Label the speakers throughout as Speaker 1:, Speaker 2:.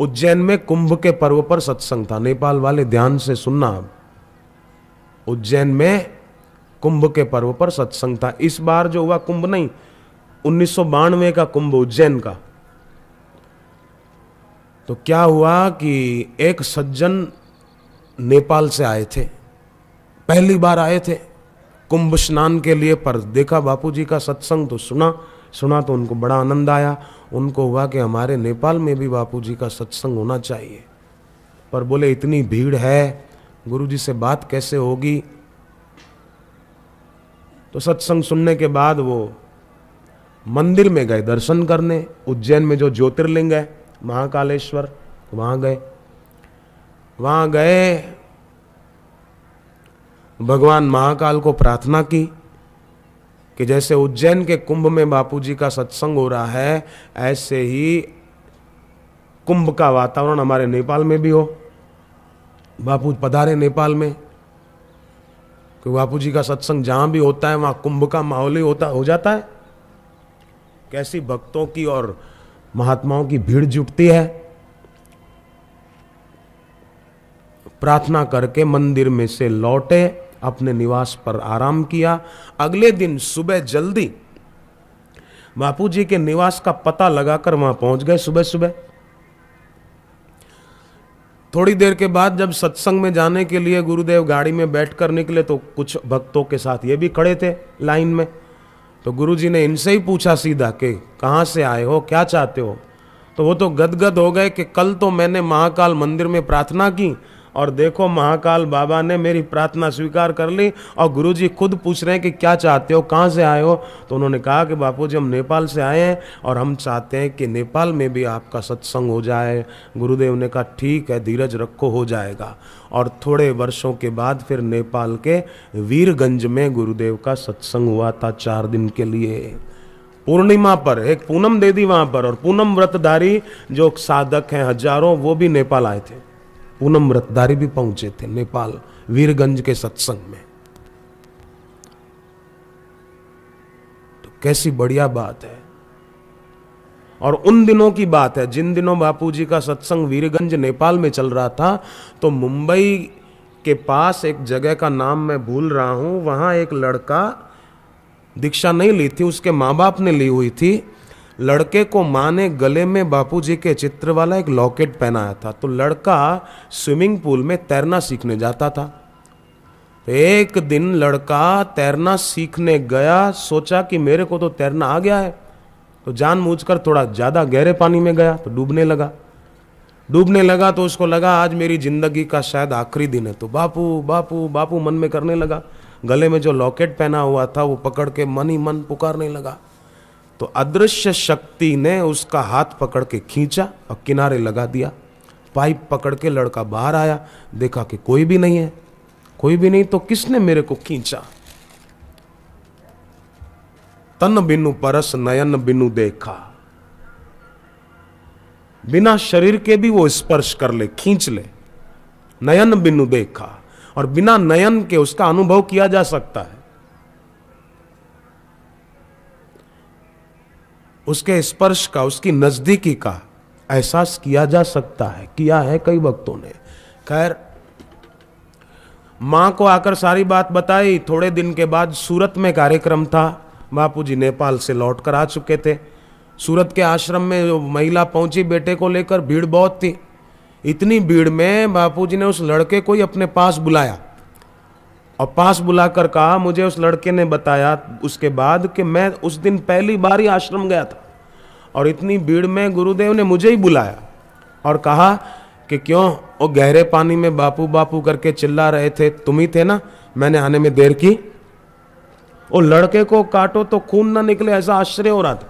Speaker 1: उज्जैन में कुंभ के पर्व पर सत्संग था नेपाल वाले ध्यान से सुनना उज्जैन में कुंभ के पर्व पर सत्संग था इस बार जो हुआ कुंभ नहीं उन्नीस का कुंभ उज्जैन का तो क्या हुआ कि एक सज्जन नेपाल से आए थे पहली बार आए थे कुंभ स्नान के लिए पर देखा बापूजी का सत्संग तो सुना सुना तो उनको बड़ा आनंद आया उनको हुआ कि हमारे नेपाल में भी बापू जी का सत्संग होना चाहिए पर बोले इतनी भीड़ है गुरु जी से बात कैसे होगी तो सत्संग सुनने के बाद वो मंदिर में गए दर्शन करने उज्जैन में जो ज्योतिर्लिंग है महाकालेश्वर वहां गए वहां गए भगवान महाकाल को प्रार्थना की कि जैसे उज्जैन के कुंभ में बापू जी का सत्संग हो रहा है ऐसे ही कुंभ का वातावरण हमारे नेपाल में भी हो बापू पधारे नेपाल में कि बापू जी का सत्संग जहां भी होता है वहां कुंभ का माहौल ही होता हो जाता है कैसी भक्तों की और महात्माओं की भीड़ जुटती है प्रार्थना करके मंदिर में से लौटे अपने निवास पर आराम किया अगले दिन सुबह जल्दी बापू जी के निवास का पता लगाकर वहां पहुंच गए सुबह सुबह थोड़ी देर के बाद जब सत्संग में जाने के लिए गुरुदेव गाड़ी में बैठकर निकले तो कुछ भक्तों के साथ ये भी खड़े थे लाइन में तो गुरु जी ने इनसे ही पूछा सीधा कि कहाँ से आए हो क्या चाहते हो तो वो तो गदगद हो गए कि कल तो मैंने महाकाल मंदिर में प्रार्थना की और देखो महाकाल बाबा ने मेरी प्रार्थना स्वीकार कर ली और गुरु जी खुद पूछ रहे हैं कि क्या चाहते हो कहाँ से आए हो तो उन्होंने कहा कि बापू जी हम नेपाल से आए हैं और हम चाहते हैं कि नेपाल में भी आपका सत्संग हो जाए गुरुदेव ने कहा ठीक है धीरज रखो हो जाएगा और थोड़े वर्षों के बाद फिर नेपाल के वीरगंज में गुरुदेव का सत्संग हुआ था चार दिन के लिए पूर्णिमा पर एक पूनम दे दी वहां पर और पूनम व्रतधारी जो साधक हैं हजारों वो भी नेपाल आए थे पूनम रतदारी भी पहुंचे थे नेपाल वीरगंज के सत्संग में तो कैसी बढ़िया बात है और उन दिनों की बात है जिन दिनों बापूजी का सत्संग वीरगंज नेपाल में चल रहा था तो मुंबई के पास एक जगह का नाम मैं भूल रहा हूं वहां एक लड़का दीक्षा नहीं ली थी उसके माँ बाप ने ली हुई थी लड़के को माँ ने गले में बापूजी के चित्र वाला एक लॉकेट पहनाया था तो लड़का स्विमिंग पूल में तैरना सीखने जाता था एक दिन लड़का तैरना सीखने गया सोचा कि मेरे को तो तैरना आ गया है तो जानबूझकर थोड़ा ज़्यादा गहरे पानी में गया तो डूबने लगा डूबने लगा तो उसको लगा आज मेरी ज़िंदगी का शायद आखिरी दिन है तो बापू बापू बापू मन में करने लगा गले में जो लॉकेट पहना हुआ था वो पकड़ के मन ही मन पुकारने लगा तो अदृश्य शक्ति ने उसका हाथ पकड़ के खींचा और किनारे लगा दिया पाइप पकड़ के लड़का बाहर आया देखा कि कोई भी नहीं है कोई भी नहीं तो किसने मेरे को खींचा तन बिनु परस नयन बिनु देखा बिना शरीर के भी वो स्पर्श कर ले खींच ले नयन बिनु देखा और बिना नयन के उसका अनुभव किया जा सकता है उसके स्पर्श का उसकी नज़दीकी का एहसास किया जा सकता है किया है कई वक्तों ने खैर माँ को आकर सारी बात बताई थोड़े दिन के बाद सूरत में कार्यक्रम था बापू जी नेपाल से लौट कर आ चुके थे सूरत के आश्रम में जो महिला पहुंची बेटे को लेकर भीड़ बहुत थी इतनी भीड़ में बापू जी ने उस लड़के को ही अपने पास बुलाया और पास बुलाकर कहा मुझे उस लड़के ने बताया उसके बाद कि मैं उस दिन पहली बार ही आश्रम गया था और इतनी भीड़ में गुरुदेव ने मुझे ही बुलाया और कहा कि क्यों वो गहरे पानी में बापू बापू करके चिल्ला रहे थे तुम ही थे ना मैंने आने में देर की वो लड़के को काटो तो खून ना निकले ऐसा आश्चर्य हो रहा था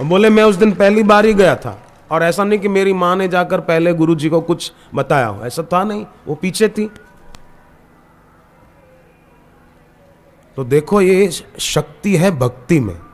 Speaker 1: और बोले मैं उस दिन पहली बार ही गया था और ऐसा नहीं कि मेरी माँ ने जाकर पहले गुरु जी को कुछ बताया हो ऐसा था नहीं वो पीछे थी तो देखो ये शक्ति है भक्ति में